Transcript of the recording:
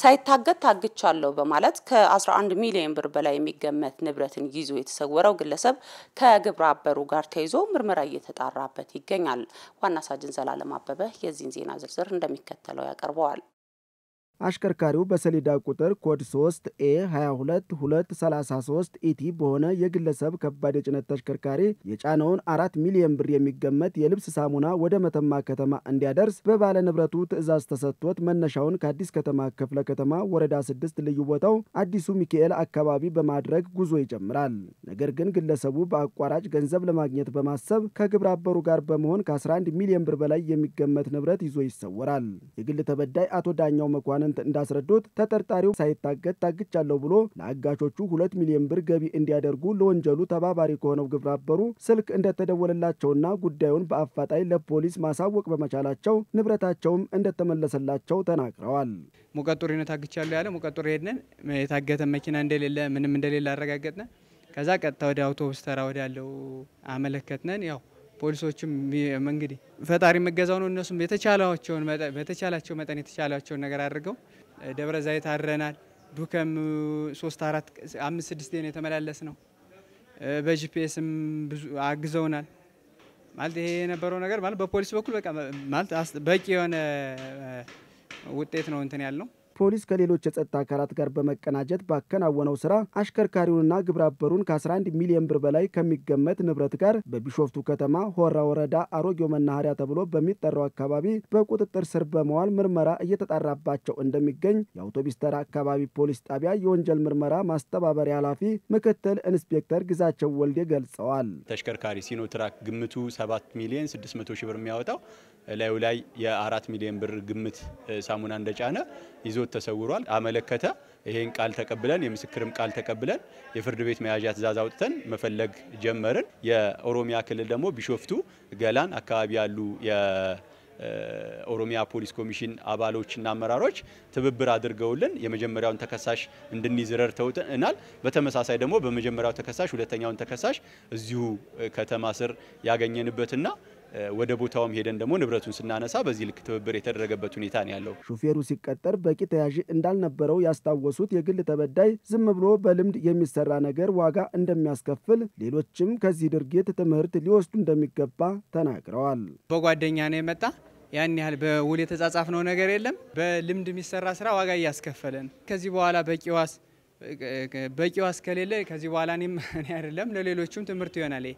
ሳይታገድ ታግቻለሁ በማለት ከ11 ሚሊዮን ብር በላይ የሚገመት ንብረትን ይዞ የተሰወረው ግለሰብ ከግብረ አበሩ ጋር ተይዞ ምርመራ እየተጣራበት ይገኛል። ዋና ሳጅን ዘላለም አበበ የዚህን ዜና ዝርዝር እንደሚከተለው ያቀርበዋል። አሽከርካሪው በሰሌዳ ቁጥር ኮድ 3 ኤ 22233 ኢቲ በሆነ የግለሰብ ከባድ የጭነት ተሽከርካሪ የጫነውን አራት ሚሊዮን ብር የሚገመት የልብስ ሳሙና ወደ መተማ ከተማ እንዲያደርስ በባለ ንብረቱ ትዕዛዝ ተሰጥቶት መነሻውን ከአዲስ ከተማ ክፍለ ከተማ ወረዳ 6 ልዩ ቦታው አዲሱ ሚካኤል አካባቢ በማድረግ ጉዞ ይጀምራል። ነገር ግን ግለሰቡ በአቋራጭ ገንዘብ ለማግኘት በማሰብ ከግብረ አበሩ ጋር በመሆን ከ11 ሚሊዮን ብር በላይ የሚገመት ንብረት ይዞ ይሰወራል። የግል ተበዳይ አቶ ዳኛው መኳነ መኳንንት እንዳስረዱት ተጠርጣሪው ሳይታገድ ታግቻለሁ ብሎ ለአጋቾቹ ሁለት ሚሊዮን ብር ገቢ እንዲያደርጉ ለወንጀሉ ተባባሪ ከሆነው ግብረ አበሩ ስልክ እንደተደወለላቸውና ጉዳዩን በአፋጣኝ ለፖሊስ ማሳወቅ በመቻላቸው ንብረታቸውም እንደተመለሰላቸው ተናግረዋል። ሞቀጦሪ ነው ታግቻለሁ ያለ ሞቀጦሪ ሄድነን የታገተ መኪና እንደሌለ ምንም እንደሌለ አረጋገጥነ። ከዛ ቀጥታ ወደ አውቶቡስ ተራ ወዳለው አመለከትነን ያው ፖሊሶችም እንግዲህ ፈጣሪ መገዛው ነው። እነሱም የተቻላቸውን በተቻላቸው መጠን የተቻላቸውን ነገር አድርገው ደብረ ዘይት አድረናል። ዱከም ሶስት አራት አምስት ስድስት ነው የተመላለስ ነው። በጂፒኤስም ብዙ አግዘውናል። ማለት ይሄ የነበረው ነገር ማለት በፖሊስ በኩል በቃ ማለት በቂ የሆነ ውጤት ነው እንትን ያልነው። ፖሊስ ከሌሎች የጸጥታ አካላት ጋር በመቀናጀት ባከናወነው ስራ አሽከርካሪውንና ግብረ አበሩን ከ11 ሚሊዮን ብር በላይ ከሚገመት ንብረት ጋር በቢሾፍቱ ከተማ ሆራ ወረዳ አሮጌው መናኸሪያ ተብሎ በሚጠራው አካባቢ በቁጥጥር ስር በመዋል ምርመራ እየተጣራባቸው እንደሚገኝ የአውቶቢስ ተራ አካባቢ ፖሊስ ጣቢያ የወንጀል ምርመራ ማስተባበሪያ ኃላፊ ምክትል ኢንስፔክተር ግዛቸው ወልዴ ገልጸዋል። ተሽከርካሪ ሲኖትራክ ግምቱ 7 ሚሊዮን 600 ሺህ ብር የሚያወጣው ላዩ ላይ የ4 ሚሊዮን ብር ግምት ሳሙና እንደጫነ ይዞ በችሎት ተሰውሯል አመለከተ። ይሄን ቃል ተቀብለን የምስክርም ቃል ተቀብለን የፍርድ ቤት መያዣ ትእዛዝ አውጥተን መፈለግ ጀመርን። የኦሮሚያ ክልል ደግሞ ቢሾፍቱ ገላን አካባቢ ያሉ ኦሮሚያ ፖሊስ ኮሚሽን አባሎችና አመራሮች ትብብር አድርገውልን የመጀመሪያውን ተከሳሽ እንድንይዝ ረድተውናል። በተመሳሳይ ደግሞ በመጀመሪያው ተከሳሽ ሁለተኛውን ተከሳሽ እዚሁ ከተማ ስር ያገኘንበትና ወደ ቦታውም ሄደን ደግሞ ንብረቱን ስናነሳ በዚህ ልክ ትብብር የተደረገበት ሁኔታ ነው ያለው። ሹፌሩ ሲቀጠር በቂ ተያዥ እንዳልነበረው ያስታወሱት የግል ተበዳይ ዝም ብሎ በልምድ የሚሰራ ነገር ዋጋ እንደሚያስከፍል፣ ሌሎችም ከዚህ ድርጊት ትምህርት ሊወስዱ እንደሚገባ ተናግረዋል። በጓደኛ ነው የመጣ ያን ያህል በውል ነው ነገር የለም። በልምድ የሚሰራ ስራ ዋጋ እያስከፈለን ከዚህ በኋላ በቂ ዋስ በቂ ዋስ ከሌለ ከዚህ በኋላ እኔም አይደለም ለሌሎችም ትምህርት ይሆናል።